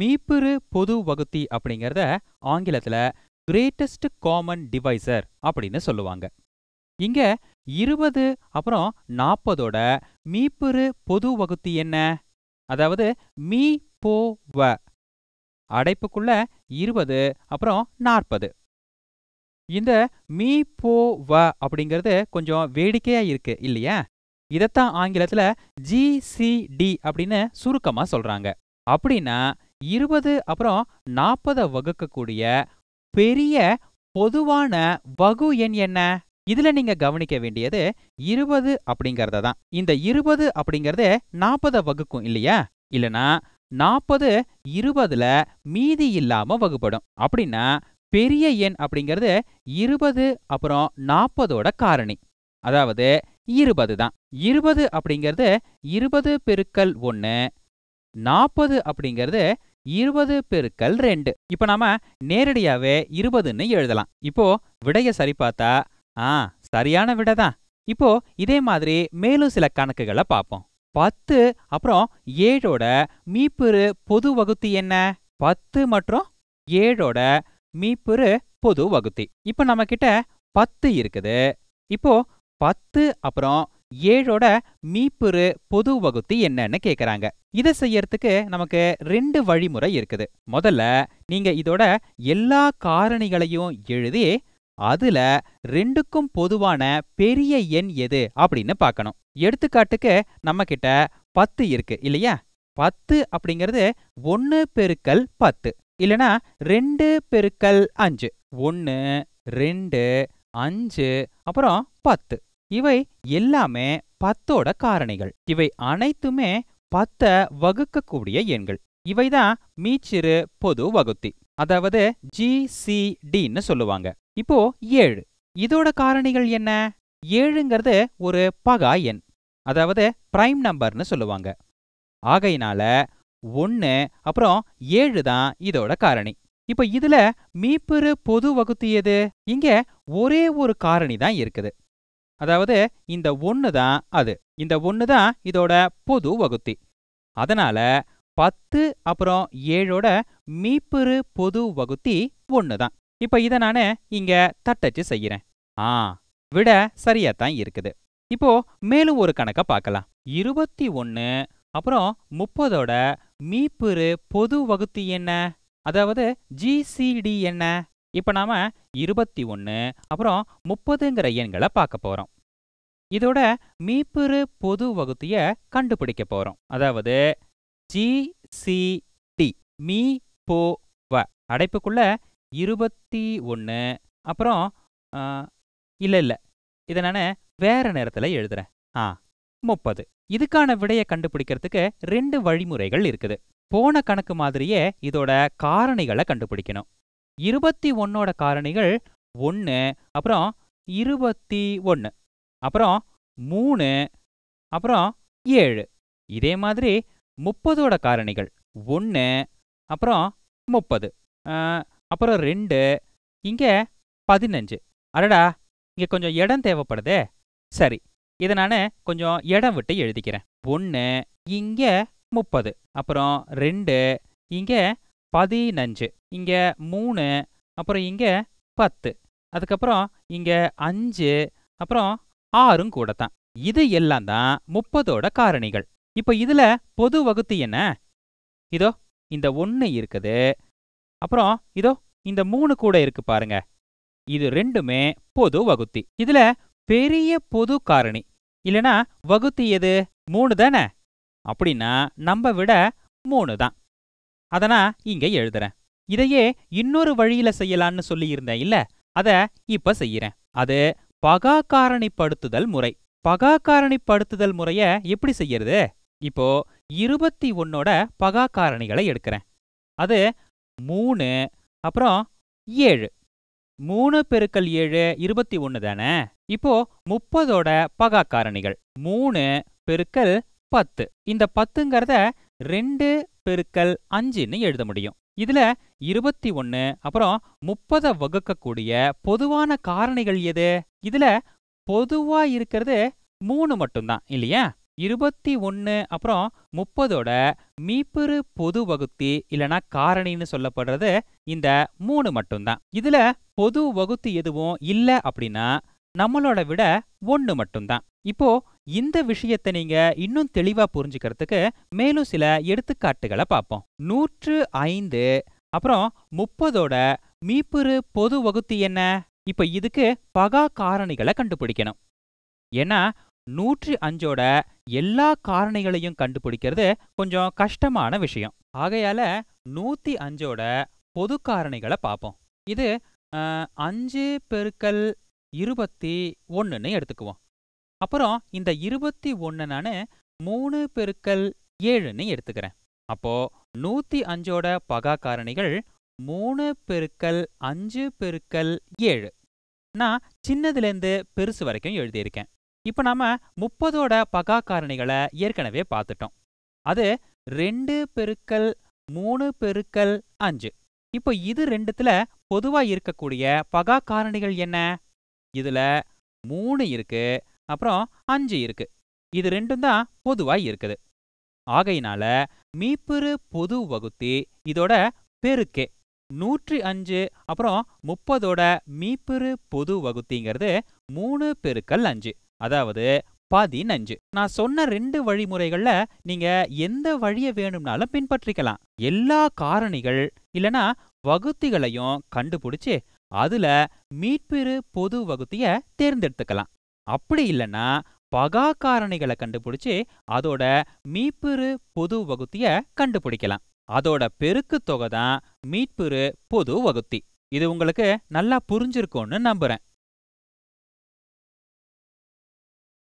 மீப்பிறு பொது வகுத்தி அப்படிங்கிறத ஆங்கிலத்தில் கிரேட்டஸ்ட் காமன் டிவைசர் அப்படின்னு சொல்லுவாங்க இங்க இருபது அப்புறம் நாற்பதோட மீப்பிறு பொது வகுத்தி என்ன அதாவது மீ போ வ அடைப்புக்குள்ள இருபது அப்புறம் நாற்பது இந்த மீ போ வ அப்படிங்கிறது கொஞ்சம் வேடிக்கையா இருக்கு இல்லையா இதத்தான் ஆங்கிலத்தில் ஜிசிடி அப்படின்னு சுருக்கமா சொல்றாங்க அப்படின்னா இருபது அப்புறம் நாற்பதை வகுக்கக்கூடிய பெரிய பொதுவான வகு எண் என்ன இதுல நீங்க கவனிக்க வேண்டியது இருபது அப்படிங்கறத தான் இந்த இருபது அப்படிங்கறது நாற்பதை வகுக்கும் இல்லையா இல்லனா நாற்பது இருபதுல மீதி இல்லாம வகுப்படும் அப்படின்னா பெரிய எண் அப்படிங்கிறது இருபது அப்புறம் நாற்பதோட காரணி அதாவது இருபது தான் இருபது அப்படிங்கிறது இருபது பெருக்கல் ஒன்று நாற்பது அப்படிங்கிறது இருபது பெருக்கல் ரெண்டு இப்போ நாம நேரடியாவே இருபதுன்னு எழுதலாம் இப்போ விடைய சரி பார்த்தா ஆ சரியான விடை தான் இப்போ இதே மாதிரி மேலும் சில கணக்குகளை பார்ப்போம் பத்து அப்புறம் ஏழோட மீப்பெரு பொது வகுத்தி என்ன பத்து மற்றும் ஏழோட மீப்பெரு பொது வகுத்தி இப்போ நம்ம கிட்ட பத்து இருக்குது இப்போ பத்து அப்புறம் ஏழோட மீப்புரு பொது வகுத்தி என்னன்னு கேக்குறாங்க இதை செய்யறதுக்கு நமக்கு ரெண்டு வழிமுறை இருக்குது முதல்ல நீங்க இதோட எல்லா காரணிகளையும் எழுதி அதுல ரெண்டுக்கும் பொதுவான பெரிய எண் எது அப்படின்னு பார்க்கணும் எடுத்துக்காட்டுக்கு நம்ம கிட்ட பத்து இருக்கு இல்லையா பத்து அப்படிங்கிறது ஒன்று பெருக்கல் பத்து இல்லனா ரெண்டு பெருக்கல் அஞ்சு ஒன்று ரெண்டு அஞ்சு அப்புறம் பத்து இவை எல்லாமே பத்தோட காரணிகள் இவை அனைத்துமே பத்த வகுக்கக்கூடிய எண்கள் இவைதான் மீச்சிறு பொது வகுத்தி அதாவது ஜிசிடின்னு சொல்லுவாங்க இப்போ ஏழு இதோட காரணிகள் என்ன ஏழுங்கிறது ஒரு பகா எண் அதாவது பிரைம் நம்பர்னு சொல்லுவாங்க ஆகையினால ஒன்று அப்புறம் ஏழு தான் இதோட காரணி இப்போ இதுல மீப்பெரு பொது வகுத்தியது எது இங்க ஒரே ஒரு காரணி தான் இருக்குது அதாவது இந்த ஒன்று தான் அது இந்த ஒன்று தான் இதோட பொது வகுத்தி அதனால பத்து அப்புறம் ஏழோட மீப்பெரு பொது வகுத்தி ஒன்று தான் இப்போ இதை நான் இங்கே தட்டச்சு செய்கிறேன் ஆ விட சரியாக தான் இருக்குது இப்போ மேலும் ஒரு கணக்கை பார்க்கலாம் இருபத்தி ஒன்று அப்புறம் முப்பதோட மீப்பெரு பொது வகுத்தி என்ன அதாவது ஜிசிடி என்ன இப்போ நாம் இருபத்தி ஒன்று அப்புறம் முப்பதுங்கிற எண்களை பார்க்க போகிறோம் இதோட மீப்பிறு பொது வகுத்திய கண்டுபிடிக்க போகிறோம் அதாவது ஜிசிடி மீ போ வ அடைப்புக்குள்ள இருபத்தி ஒன்று அப்புறம் இல்லை இல்லை இதை நான் வேற நேரத்தில் எழுதுறேன் ஆ முப்பது இதுக்கான விடையை கண்டுபிடிக்கிறதுக்கு ரெண்டு வழிமுறைகள் இருக்குது போன கணக்கு மாதிரியே இதோட காரணிகளை கண்டுபிடிக்கணும் இருபத்தி ஒன்னோட காரணிகள் ஒன்று அப்புறம் இருபத்தி ஒன்று அப்புறம் மூணு அப்புறம் ஏழு இதே மாதிரி முப்பதோட காரணிகள் ஒன்று அப்புறம் முப்பது அப்புறம் ரெண்டு இங்கே பதினஞ்சு அடடா இங்கே கொஞ்சம் இடம் தேவைப்படுதே சரி இதை நான் கொஞ்சம் இடம் விட்டு எழுதிக்கிறேன் ஒன்று இங்கே முப்பது அப்புறம் ரெண்டு இங்கே பதினஞ்சு இங்கே மூணு அப்புறம் இங்கே பத்து அதுக்கப்புறம் இங்கே அஞ்சு அப்புறம் ஆறும் கூட தான் இது எல்லாம் தான் முப்பதோட காரணிகள் இப்போ இதில் பொது வகுத்து என்ன இதோ இந்த ஒன்று இருக்குது அப்புறம் இதோ இந்த மூணு கூட இருக்கு பாருங்க இது ரெண்டுமே பொது வகுத்தி இதுல பெரிய பொது காரணி இல்லனா வகுத்தி எது மூணு தானே அப்படின்னா நம்ம விட மூணு தான் அதை நான் இங்கே எழுதுறேன் இதையே இன்னொரு வழியில செய்யலான்னு சொல்லியிருந்தேன் இல்ல அத இப்ப செய்யறேன் அது பகாக்காரணிப்படுத்துதல் முறை பகாக்காரணிப்படுத்துதல் முறைய எப்படி செய்யறது இப்போ இருபத்தி ஒன்னோட பகாக்காரணிகளை எடுக்கிறேன் அது மூணு அப்புறம் ஏழு மூணு பெருக்கல் ஏழு இருபத்தி ஒன்னு தானே இப்போ முப்பதோட பகாக்காரணிகள் மூணு பெருக்கல் பத்து இந்த பத்துங்கிறத ரெண்டு பெருக்கல் அஞ்சுன்னு எழுத முடியும் இதுல இருபத்தி ஒன்னு அப்புறம் முப்பத வகுக்கக்கூடிய பொதுவான காரணிகள் எது இதுல பொதுவா இருக்கிறது மூணு மட்டும்தான் இல்லையா இருபத்தி ஒன்னு அப்புறம் முப்பதோட மீப்பெரு பொது வகுத்தி இல்லனா காரணின்னு சொல்லப்படுறது இந்த மூணு மட்டும்தான் இதுல பொது வகுத்தி எதுவும் இல்ல அப்படின்னா நம்மளோட விட ஒன்று மட்டும்தான் இப்போ இந்த விஷயத்தை நீங்க இன்னும் தெளிவா புரிஞ்சுக்கிறதுக்கு மேலும் சில எடுத்துக்காட்டுகளை பார்ப்போம் நூற்று ஐந்து அப்புறம் முப்பதோட மீப்புரு பொது வகுத்து என்ன இப்ப இதுக்கு பகா காரணிகளை கண்டுபிடிக்கணும் ஏன்னா நூற்றி அஞ்சோட எல்லா காரணிகளையும் கண்டுபிடிக்கிறது கொஞ்சம் கஷ்டமான விஷயம் ஆகையால நூத்தி அஞ்சோட பொது காரணிகளை பார்ப்போம் இது அஞ்சு பெருக்கல் இருபத்தி ஒன்றுன்னு எடுத்துக்குவோம் அப்புறம் இந்த இருபத்தி ஒன்று நான் மூணு பெருக்கல் ஏழுன்னு எடுத்துக்கிறேன் அப்போ நூற்றி அஞ்சோட பகா காரணிகள் மூணு பெருக்கல் அஞ்சு பெருக்கல் ஏழு நான் சின்னதுலேருந்து பெருசு வரைக்கும் எழுதியிருக்கேன் இப்போ நாம் முப்பதோட பகா காரணிகளை ஏற்கனவே பார்த்துட்டோம் அது ரெண்டு பெருக்கல் மூணு பெருக்கல் அஞ்சு இப்போ இது ரெண்டுத்துல பொதுவாக இருக்கக்கூடிய பகா காரணிகள் என்ன இதில் மூணு இருக்கு அப்புறம் அஞ்சு இருக்கு இது ரெண்டும் தான் பொதுவாய் இருக்குது ஆகையினால மீப்பிறு பொது வகுத்தி இதோட பெருக்கே நூற்றி அஞ்சு அப்புறம் முப்பதோட மீப்பிறு பொது வகுத்திங்கிறது மூணு பெருக்கல் அஞ்சு அதாவது பதினஞ்சு நான் சொன்ன ரெண்டு வழிமுறைகள்ல நீங்க எந்த வழியை வேணும்னாலும் பின்பற்றிக்கலாம் எல்லா காரணிகள் இல்லனா வகுத்திகளையும் கண்டுபிடிச்சு அதுல மீட்பிரு பொது வகுத்திய தேர்ந்தெடுத்துக்கலாம் அப்படி இல்லைன்னா பகா காரணிகளை கண்டுபிடிச்சு அதோட மீப்பிரு பொது வகுத்திய கண்டுபிடிக்கலாம் அதோட பெருக்கு தொகை தான் மீட்பிரு பொது வகுத்தி இது உங்களுக்கு நல்லா புரிஞ்சிருக்கும்னு நம்புறேன்